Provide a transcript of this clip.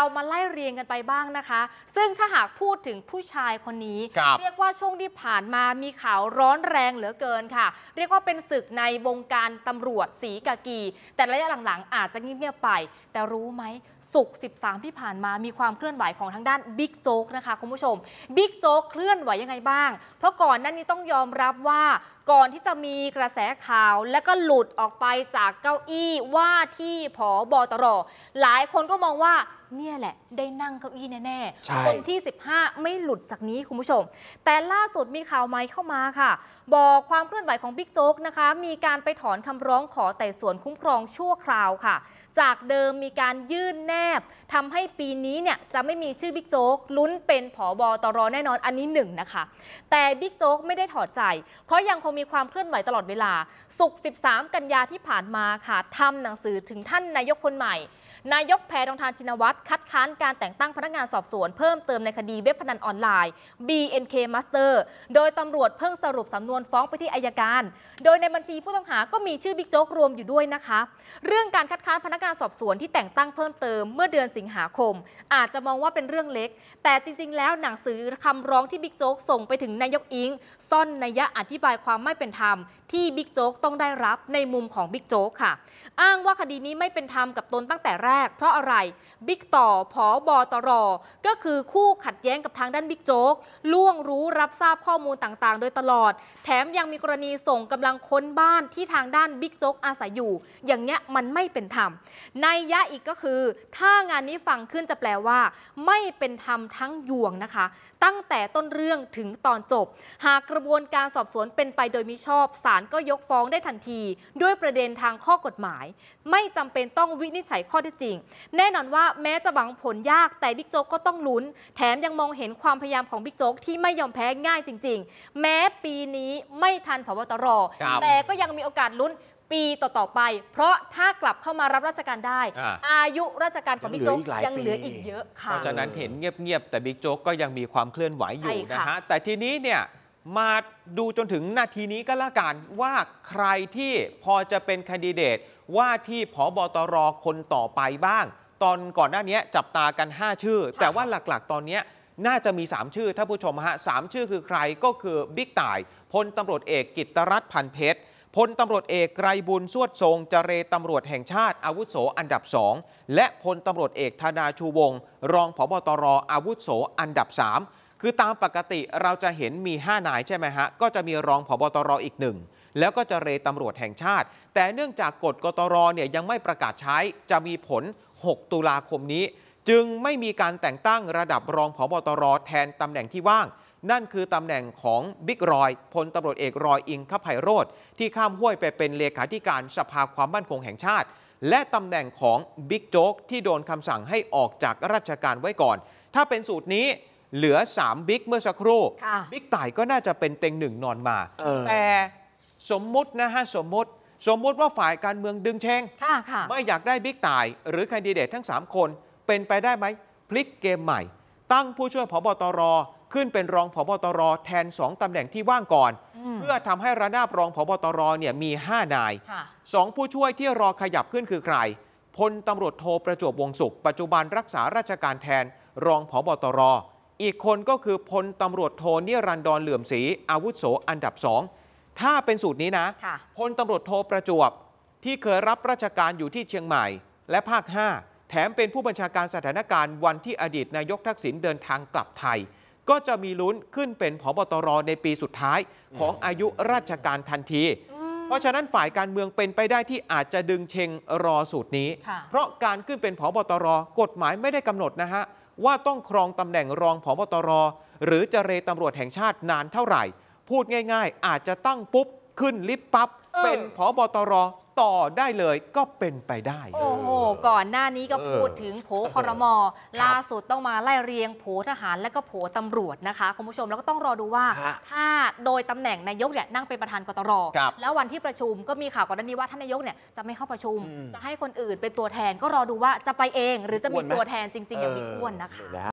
เรามาไล่เรียงกันไปบ้างนะคะ ซึ่งถ้าหากพูดถึงผู้ชายคนนี้รเรียกว่าช่วงที่ผ่านมามีข่าวร้อนแรงเหลือเกินค่ะ เรียกว่าเป็นศึกในวงการตำรวจสีกากี แต่ระยะหลังๆ อาจจะเงียบๆไป แต่รู้ไหมสุก13 ที่ผ่านมามีความเคลื่อนไหวของทางด้านบิ๊กโจ๊กนะคะคุณผู้ชม บิ๊กโจ๊กเคลื่อนไหวยังไงบ้าง เพราะก่อนนั้นนี้ต้องยอมรับว่าก่อนที่จะมีกระแสข่าวและก็หลุดออกไปจากเก้าอี้ว่าที่ผอบอตร หลายคนก็มองว่าเนี่ยแหละ ได้นั่งเก้าอี้แน่ๆคนที่ 15 ไม่หลุดจากนี้คุณผู้ชม แต่ล่าสุดมีข่าวใหม่เข้ามาค่ะ บอกความเคลื่อนไหวของบิ๊กโจ๊กนะคะ มีการไปถอนคำร้องขอแต่ส่วนคุ้มครองชั่วคราวค่ะ จากเดิมมีการยื่นแนบ ทำให้ปีนี้เนี่ยจะไม่มีชื่อบิ๊กโจ๊กลุ้นเป็นผอบอตรแน่นอนอันนี้หนึ่งนะคะ แต่บิ๊กโจ๊กไม่ได้ถอดใจเพราะยังคงมีมีความเคลื่อนไหวตลอดเวลา สุก13 กันยาที่ผ่านมาค่ะทำหนังสือถึงท่านนายกคนใหม่ นายกแพทองทานชินวัตรคัดค้านการแต่งตั้งพนักงานสอบสวน เพิ่มเติมในคดีเว็บพนันออนไลน์ BNK Master โดยตำรวจเพิ่งสรุปสำนวนฟ้องไปที่อายการ โดยในบัญชีผู้ต้องหาก็มีชื่อบิ๊กโจ๊กรวมอยู่ด้วยนะคะเรื่องการคัดค้านพนักงานสอบสวนที่แต่งตั้งเพิ่มเติมเมื่อเดือนสิงหาคม อาจจะมองว่าเป็นเรื่องเล็ก แต่จริง ๆ แล้วหนังสือคำร้องที่บิ๊กโจ๊กส่งไปถึงนายกอิงซ่อนนัยยะอธิบายความไม่เป็นธรรมที่บิ๊กโจ๊กต้องได้รับในมุมของบิ๊กโจ๊กค่ะ อ้างว่าคดีนี้ไม่เป็นธรรมกับตนตั้งแต่แรก เพราะอะไรบิ๊กต่อผอบอตรก็คือคู่ขัดแย้งกับทางด้านบิ๊กโจ๊กล่วงรู้รับทราบข้อมูลต่างๆ โดยตลอด แถมยังมีกรณีส่งกำลังค้นบ้านที่ทางด้านบิ๊กโจ๊กอาศัยอยู่ อย่างเงี้ยมันไม่เป็นธรรมในยะอีกก็คือ ถ้างานนี้ฟังขึ้นจะแปลว่า ไม่เป็นธรรมทั้งยวงนะคะ ตั้งแต่ต้นเรื่องถึงตอนจบ หากกระบวนการสอบสวนเป็นไปโดยมิชอบศาลก็ยกฟ้องได้ทันที ด้วยประเด็นทางข้อกฎหมาย ไม่จำเป็นต้องวินิจฉัยข้อเท็จจริง แน่นอนว่าแม้จะหวังผลยากแต่บิ๊กโจ๊กก็ต้องลุ้นแถมยังมองเห็นความพยายามของบิ๊กโจ๊ก ที่ไม่ยอมแพ้ง่ายจริง ๆ แม้ปีนี้ไม่ทันพบตรแต่ก็ยังมีโอกาสลุ้นปีต่อๆไป เพราะถ้ากลับเข้ามารับราชการได้ อายุราชการของบิ๊กโจ๊กยังเหลืออีกเยอะค่ะเพราะฉะนั้นเห็นเงียบๆแต่บิ๊กโจ๊กก็ยังมีความเคลื่อนไหวอยู่นะฮะแต่ทีนี้เนี่ยมาดูจนถึงนาทีนี้ก็แล้วกันว่าใครที่พอจะเป็นคนดิเดต ว่าที่ผอบอตรคนต่อไปบ้าง ตอนก่อนหน้านี้จับตากัน 5 ชื่อ แต่ว่าหลักๆ ตอนนี้น่าจะมี 3 ชื่อท่านผู้ชมฮะสามชื่อคือใครก็คือบิ๊กต่ายพลตำรวจเอกกิตรัตน์พันเพชรพลตำรวจเอกไกรบุญสวดทรงจเรตำรวจแห่งชาติอาวุโสอันดับสองและพลตำรวจเอกธนาชูวงรองผบตรอาวุโสอันดับ3คือตามปกติเราจะเห็นมี5นายใช่ไหมฮะ ก็จะมีรองผบตรอีกหนึ่ง แล้วก็จะเรตำรวจแห่งชาติ แต่เนื่องจากกฎกตรเนี่ยยังไม่ประกาศใช้ จะมีผล 6 ตุลาคมนี้ จึงไม่มีการแต่งตั้งระดับรองผบตรแทนตำแหน่งที่ว่าง นั่นคือตำแหน่งของบิ๊กรอยพลตำรวจเอกรอยอิงคภัยโรธที่ข้ามห้วยไปเป็นเลขาธิการสภาความมั่นคงแห่งชาติ และตำแหน่งของบิ๊กโจ๊กที่โดนคำสั่งให้ออกจากราชการไว้ก่อน ถ้าเป็นสูตรนี้เหลือ 3 บิ๊กเมื่อสักครู่ บิ๊กต่าย ก็น่าจะเป็นเต็งหนึ่งนอนมาแต่สมมุตินะฮะสมมุติ สมมุติว่าฝ่ายการเมืองดึงเชงไม่อยากได้บิ๊กต่าย หรือคนดิเดตทั้ง 3 คนเป็นไปได้ไหม พลิกเกมใหม่ ตั้งผู้ช่วยผบตรขึ้นเป็นรองผบตรแทน 2 ตำแหน่งที่ว่างก่อน เพื่อทำให้ระนาบรองผบตรเนี่ยมี 5 นายสองผู้ช่วยที่รอขยับขึ้นคือใครพลตำรวจโทประจวบวงสุขปัจจุบันรักษาราชการแทนรองผบตรอีกคนก็คือพลตำรวจโทนิรันดรเหลื่อมศรีอาวุโส อันดับสองถ้าเป็นสูตรนี้นะพลตำรวจโทประจวบ ที่เคยรับราชการอยู่ที่เชียงใหม่ และภาค 5 แถมเป็นผู้บัญชาการสถานการณ์วันที่อดีตนายกทักษิณเดินทางกลับไทย ก็จะมีลุ้นขึ้นเป็นผบตรในปีสุดท้ายของอายุราชการทันที เพราะฉะนั้นฝ่ายการเมืองเป็นไปได้ที่อาจจะดึงเชงรอสูตรนี้ เพราะการขึ้นเป็นผบตรกฎหมายไม่ได้กำหนดนะฮะว่าต้องครองตำแหน่งรองผบตร หรือจเรตำรวจแห่งชาตินานเท่าไหร่ พูดง่ายๆ อาจจะตั้งปุ๊บขึ้นลิฟต์ปั๊บ เป็นผบตร่อได้เลยก็เป็นไปได้โอ้โหก่อนหน้านี้ก็พูดถึงโผคอรมอล่าสุดต้องมาไล่เรียง โผทหารและก็โผตำรวจนะคะคุณผู้ชมแล้วก็ต้องรอดูว่า ถ้าโดยตำแหน่งนายกเนี่ยนั่งเป็นประธานกตรแล้ววันที่ประชุมก็มีข่าวก่อนหน้านี้ว่าท่านนายกเนี่ยจะไม่เข้าประชุม จะให้คนอื่นเป็นตัวแทนก็รอดูว่าจะไปเอง หรือจะมีตัวแทนจริงๆอย่างมีอ้วนนะคะ